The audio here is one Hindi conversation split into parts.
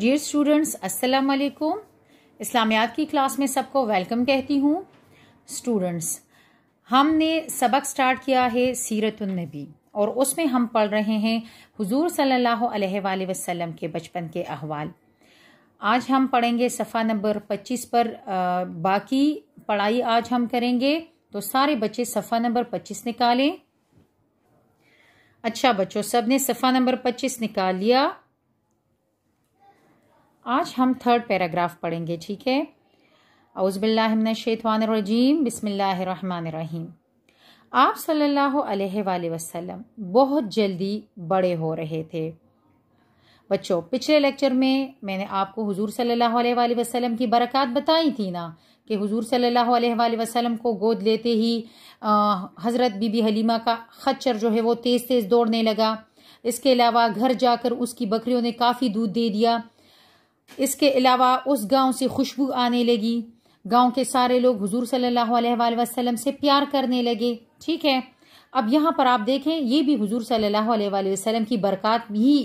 डियर स्टूडेंट्स अस्सलाम वालेकुम इस्लामियात की क्लास में सबको वेलकम कहती हूँ स्टूडेंट्स हमने सबक स्टार्ट किया है सीरतुलनबी और उसमें हम पढ़ रहे हैं हुजूर सल्लल्लाहु अलैहि वसल्लम के बचपन के अहवाल आज हम पढ़ेंगे सफ़ा नंबर 25 पर आ, बाकी पढ़ाई आज हम करेंगे तो सारे बच्चे सफ़ा नंबर पच्चीस निकालें अच्छा बच्चों सब ने सफ़ा नंबर पच्चीस निकाल लिया आज हम थर्ड पैराग्राफ पढ़ेंगे ठीक है अउज़बिल्लाशैतवानरजीम बिसमीम आप सल्लल्लाहु अलैहि वसल्लम बहुत जल्दी बड़े हो रहे थे बच्चों पिछले लेक्चर में मैंने आपको हुजूर सल्लल्लाहु अलैहि वसल्लम की बरकत बताई थी ना कि हुजूर सल्लल्लाहु अलैहि वसल्लम को गोद लेते ही हज़रत बीबी हलीमा का खच्चर जो है वो तेज़ तेज़ दौड़ने लगा इसके अलावा घर जाकर उसकी बकरियों ने काफ़ी दूध दे दिया इसके अलावा उस गांव से खुशबू आने लगी गांव के सारे लोग हुजूर सल्लल्लाहु अलैहि वसल्लम से प्यार करने लगे ठीक है अब यहाँ पर आप देखें ये भी हुजूर सल्लल्लाहु अलैहि वसल्लम की बरकत भी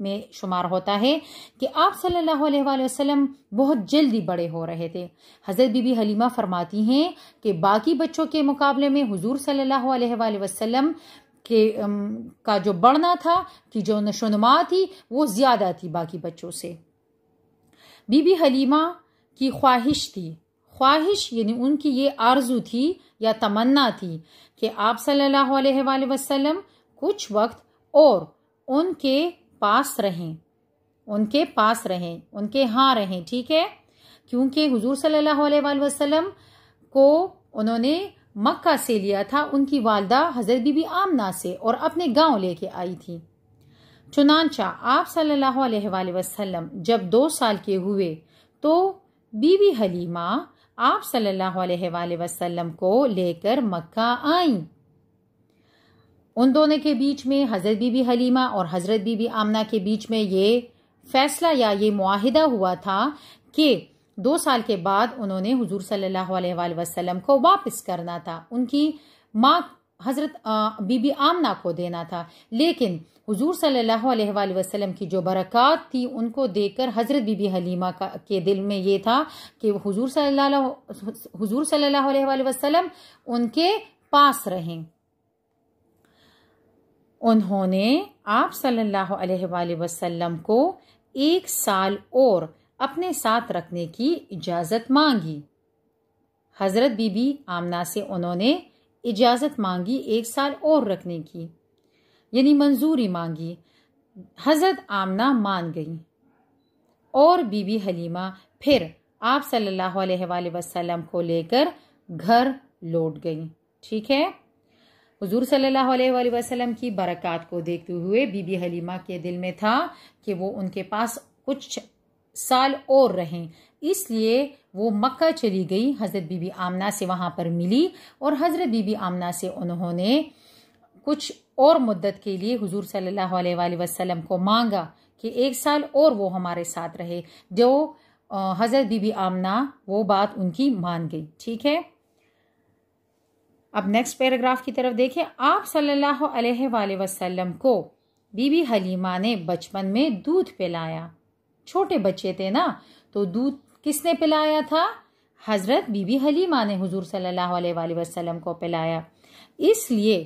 में शुमार होता है कि आप सल्लल्लाहु अलैहि वसल्लम बहुत जल्दी बड़े हो रहे थे हज़रत बीबी हलीमा फरमाती हैं कि बाकी बच्चों के मुकाबले में हुजूर सल्लल्लाहु अलैहि वसल्लम के का जो बढ़ना था कि जो नशोनुमा थी वो ज़्यादा थी बाकी बच्चों से बीबी हलीमा की ख्वाहिश थी ख्वाहिश यानी उनकी ये आरजू थी या तमन्ना थी कि आप सल्लल्लाहु अलैहि वसल्लम कुछ वक्त और उनके पास रहें उनके पास रहें उनके यहाँ रहें ठीक है क्योंकि हुजूर सल्लल्लाहु अलैहि वसल्लम को उन्होंने मक्का से लिया था उनकी वालदा हज़रत बीबी आमना से और अपने गांव लेके आई थी चुनाचा आप सल्लल्लाहु वसल्लम जब दो साल के हुए तो बीवी हलीमा आप वसल्लम को लेकर मक्का आई उन दोनों के बीच में हज़रत बीबी हलीमा और हज़रत बीबी आमना के बीच में ये फैसला या ये माहिदा हुआ था कि दो साल के बाद उन्होंने हुजूर सल्लल्लाहु अलैहि वसल्लम को वापस करना था उनकी माँ हज़रत बीबी आमना को देना था लेकिन हजूर सल्लल्लाहु की जो बरक़ात थी उनको देकर हज़रत बीबी हलीमा का के दिल में ये था कि हजूर सल्लल्लाहु हुजूर सल्लल्लाहु उनके पास रहें उन्होंने आप सल्ला वसलम को एक साल और अपने साथ रखने की इजाज़त मांगी हज़रत बीबी आमना से उन्होंने इजाज़त मांगी एक साल और रखने की यानी मंजूरी मांगी हज़रत आमना मान गई और बीबी हलीमा फिर आप सल्लल्लाहु अलैहि वसल्लम को लेकर घर लौट गई ठीक है हजूर सल्लल्लाहु अलैहि वसल्लम की बरक़ात को देखते हुए बीबी हलीमा के दिल में था कि वो उनके पास कुछ साल और रहें इसलिए वो मक्का चली गई हज़रत बीबी आमना से वहाँ पर मिली और हज़रत बीबी आमना से उन्होंने कुछ और मुद्दत के लिए हुजूर सल्लल्लाहु अलैहि वसल्लम को मांगा कि एक साल और वो हमारे साथ रहे जो हज़रत बीबी आमना वो बात उनकी मान गई ठीक है अब नेक्स्ट पैराग्राफ की तरफ देखें आप सल्लल्लाहु अलैहि वसल्लम को बीबी हलीमा ने बचपन में दूध पिलाया छोटे बच्चे थे ना तो दूध किसने पिलाया था हज़रत बीबी हलीमा ने हुजूर सल्लल्लाहु अलैहि वसल्लम को पिलाया इसलिए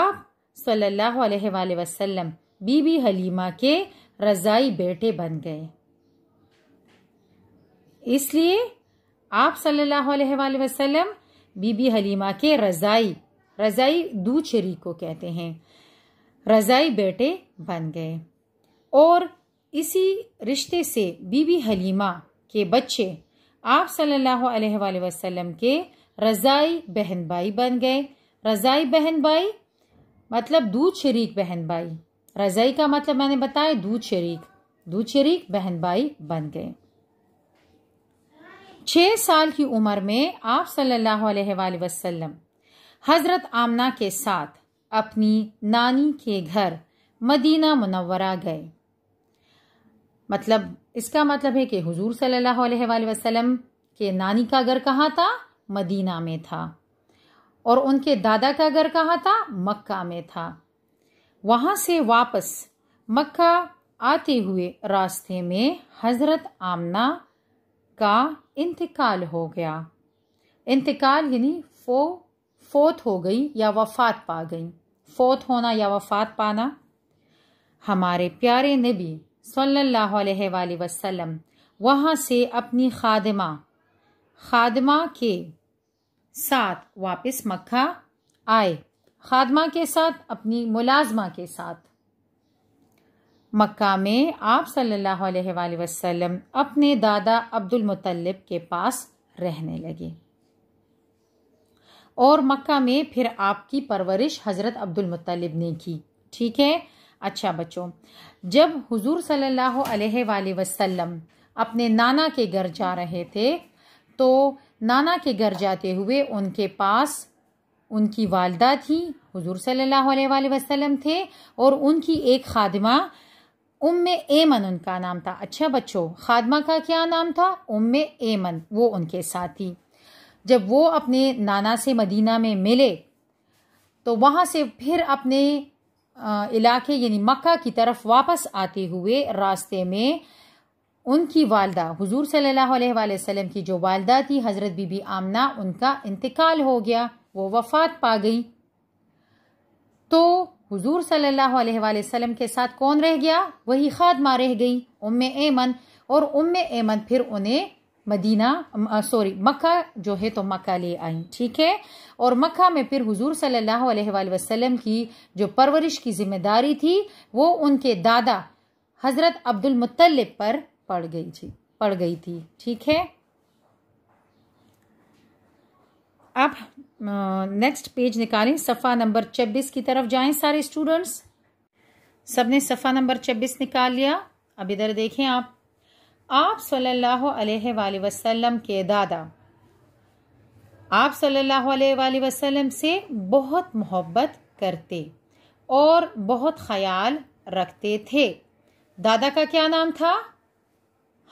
आप सल्लल्लाहु अलैहि वसल्लम बीबी हलीमा के रज़ाई बेटे बन गए इसलिए आप सल्लल्लाहु अलैहि वसल्लम बीबी हलीमा के रज़ाई रज़ाई दू को कहते हैं रज़ाई बेटे बन गए और इसी रिश्ते से बीबी हलीमा के बच्चे आप सल्लल्लाहु अलैहि वसल्लम के रज़ाई बहन भाई बन गए रज़ाई बहन भाई मतलब दूध शरीक बहन भाई रज़ाई का मतलब मैंने बताया दूध शरीक दूध शरीक बहन भाई बन गए छः साल की उम्र में आप सल्लल्लाहु अलैहि वसल्लम हज़रत आमना के साथ अपनी नानी के घर मदीना मुनवरा गए मतलब इसका मतलब है कि हुजूर सल्लल्लाहु अलैहि वसल्लम के नानी का घर कहाँ था मदीना में था और उनके दादा का घर कहाँ था मक्का में था वहाँ से वापस मक्का आते हुए रास्ते में हज़रत आमना का इंतकाल हो गया इंतकाल यानी फो फोत हो गई या वफ़ात पा गई फोत होना या वफ़ात पाना हमारे प्यारे नबी सल्लल्लाहु अलैहि वसल्लम वहाँ से अपनी खादमा खादमा के साथ वापस मक्का आए खादमा के साथ अपनी मुलाजमा के साथ मक्का में आप सल्लल्लाहु अलैहि वसल्लम अपने दादा अब्दुल मुतल्लिब के पास रहने लगे और मक्का में फिर आपकी परवरिश हज़रत अब्दुल मुतलिब ने की ठीक है अच्छा बच्चों जब हुजूर सल्लल्लाहु अलैहि वसल्लम अपने नाना के घर जा रहे थे तो नाना के घर जाते हुए उनके पास उनकी वालदा थी हुजूर सल्लल्लाहु अलैहि वसल्लम थे और उनकी एक खादमा उम एमन उनका नाम था अच्छा बच्चों खादमा का क्या नाम था उम एमन वो उनके साथ थी जब वो अपने नाना से मदीना में मिले तो वहाँ से फिर अपने इलाके यानी मक्का की तरफ वापस आते हुए रास्ते में उनकी वालदा हजूर सल्लल्लाहु वसल्लम की जो वालदा थी हज़रत बीबी आमना उनका इंतकाल हो गया वो वफ़ात पा गई तो हज़ूर सल्लल्लाहु वसल्लम के साथ कौन रह गया वही खादमा रह गई उम एमन और उम एमन फिर उन्हें मदीना सॉरी मक्का जो है तो मक्का ले आई ठीक है और मक्का में फिर हुजूर सल्लल्लाहु अलैहि वसल्लम की जो परवरिश की जिम्मेदारी थी वो उनके दादा हज़रत अब्दुल मुत्तलिब पर पड़ गई थी पड़ गई थी ठीक है आप नेक्स्ट पेज निकालें सफ़ा नंबर छब्बीस की तरफ जाएं सारे स्टूडेंट्स सबने सफ़ा नंबर छब्बीस निकाल लिया अब इधर देखें आप आप सल्लल्लाहु अलैहि वसल्लम के दादा आप सल्लल्लाहु अलैहि वसल्लम से बहुत मोहब्बत करते और बहुत ख्याल रखते थे दादा का क्या नाम था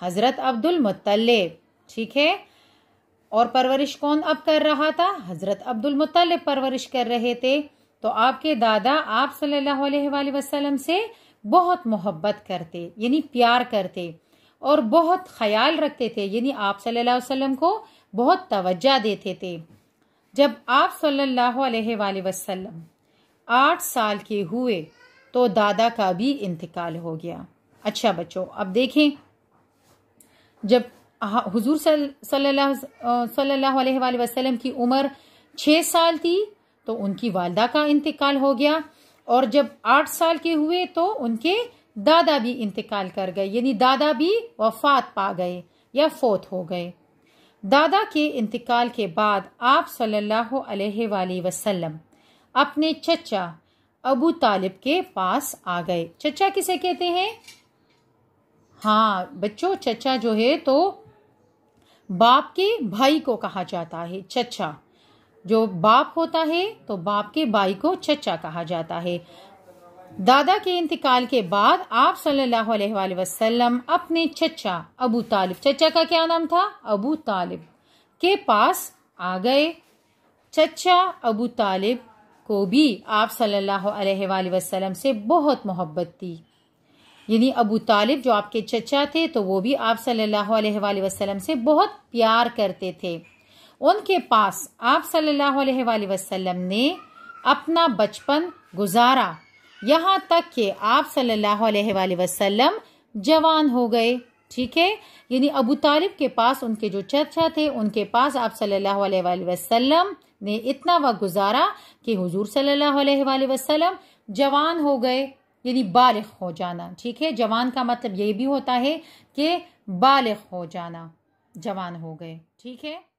हज़रत अब्दुल मुतलब ठीक है और परवरिश कौन अब कर रहा था हज़रत अब्दुल मुतलब परवरिश कर रहे थे तो आपके दादा आप सल्लल्लाहु अलैहि वसल्लम से बहुत मोहब्बत करते यानी प्यार करते और बहुत ख्याल रखते थे यानी आप सल्लल्लाहु अलैहि वसल्लम को बहुत तवज्जा देते थे जब आप सल्लल्लाहु अलैहि वसल्लम आठ साल के हुए तो दादा का भी इंतकाल हो गया अच्छा बच्चों अब देखें जब हुजूर सल्लल्लाहु अलैहि वसल्लम की उम्र छः साल थी तो उनकी वालदा का इंतकाल हो गया और जब आठ साल के हुए तो उनके दादा भी इंतकाल कर गए यानी दादा भी वफात पा गए या फोत हो गए दादा के इंतकाल के बाद आप सल्लल्लाहु अलैहि वसल्लम अपने चचा अबू तालिब के पास आ गए चचा किसे कहते हैं हाँ बच्चों चचा जो है तो बाप के भाई को कहा जाता है चचा जो बाप होता है तो बाप के भाई को चचा कहा जाता है दादा के इंतकाल के बाद आप सल्लल्लाहु अलैहि वसल्लम अपने चचा अबू तालिब चचा का क्या नाम था अबू तालिब के पास आ गए चचा अबू तालिब को भी आप सल्लल्लाहु अलैहि वसल्लम से बहुत मोहब्बत थी यानी अबू तालिब जो आपके चचा थे तो वो भी आप सल्लल्लाहु अलैहि वसल्लम से बहुत प्यार करते थे उनके पास आप सल्लल्लाहु अलैहि वसल्लम ने अपना बचपन गुजारा यहाँ तक कि आप सल्लल्लाहु अलैहि वसल्लम जवान हो गए ठीक है यानी अबू तालिब के पास उनके जो चर्चा थे उनके पास आप सल्लल्लाहु अलैहि वसल्लम ने इतना वक्त गुजारा कि हुजूर सल्लल्लाहु अलैहि वसल्लम जवान हो गए यानी बालिग हो जाना ठीक है जवान का मतलब ये भी होता है कि बालिग हो जाना जवान हो गए ठीक है